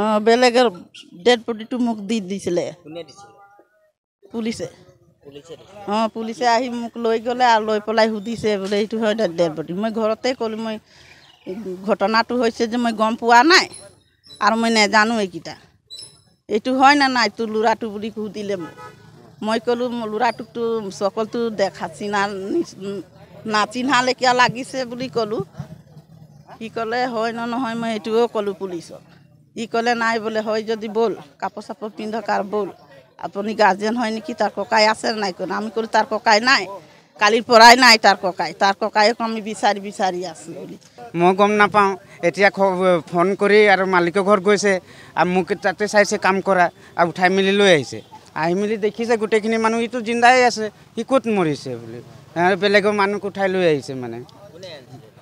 অঁ বেলেগৰ ডেড বডিটো মোক দি দিছিলে পুলিচে অঁ পুলিচে আহি মোক লৈ গ'লে আৰু লৈ পেলাই সুধিছে বোলে এইটো হয় ডেড বডি মই ঘৰতে ক'লোঁ মই ঘটনাটো হৈছে যে মই গম পোৱা নাই আৰু মই নাজানো এইকেইটা এইটো হয় না নাই তোৰ ল'ৰাটো বুলি সুধিলে মোক মই ক'লোঁ ল'ৰাটোকতো চকলটো দেখা চিনা নাচিনালেখীয়া লাগিছে বুলি ক'লোঁ সি ক'লে হয় ন নহয় মই সেইটোও ক'লোঁ পুলিচক ই ক'লে নাই বোলে হয় যদি ব'ল কাপোৰ চাপোৰ পিন্ধক আৰু ব'ল আপুনি গাৰ্জেন হয় নেকি তাৰ ককাই আছে নাই কোন আমি ক'লোঁ তাৰ ককাই নাই কালিৰ পৰাই নাই তাৰ ককাই তাৰ ককায়ক আমি বিচাৰি বিচাৰি আছোঁ বুলি মই গম নাপাওঁ এতিয়া ফোন কৰি আৰু মালিকৰ ঘৰত গৈছে আৰু মোক তাতে চাইছে কাম কৰা আৰু উঠাই মেলি লৈ আহিছে আহি মেলি দেখিছে গোটেইখিনি মানুহ ইটো জিন্দাই আছে সি ক'ত মৰিছে বুলি বেলেগৰ মানুহক উঠাই লৈ আহিছে মানে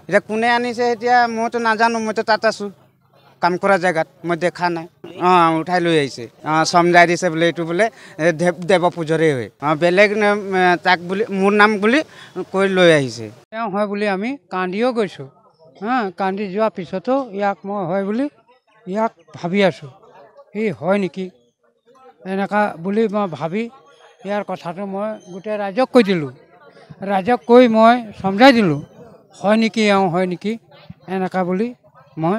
এতিয়া কোনে আনিছে এতিয়া মইতো নাজানো মইতো তাত আছোঁ কাম কৰা জেগাত মই দেখা নাই অঁ উঠাই লৈ আহিছে অঁ চমজাই দিছে বোলে এইটো বোলে দেৱ দেৱ পূজৰে হয় অঁ বেলেগ তাক বুলি মোৰ নাম বুলি কৈ লৈ আহিছে তেওঁ হয় বুলি আমি কান্দিও গৈছোঁ হা কান্দি যোৱাৰ পিছতো ইয়াক মই হয় বুলি ইয়াক ভাবি আছোঁ সি হয় নেকি এনেকুৱা বুলি মই ভাবি ইয়াৰ কথাটো মই গোটেই ৰাইজক কৈ দিলোঁ ৰাইজক কৈ মই চমজাই দিলোঁ হয় নেকি এওঁ হয় নেকি এনেকুৱা বুলি মই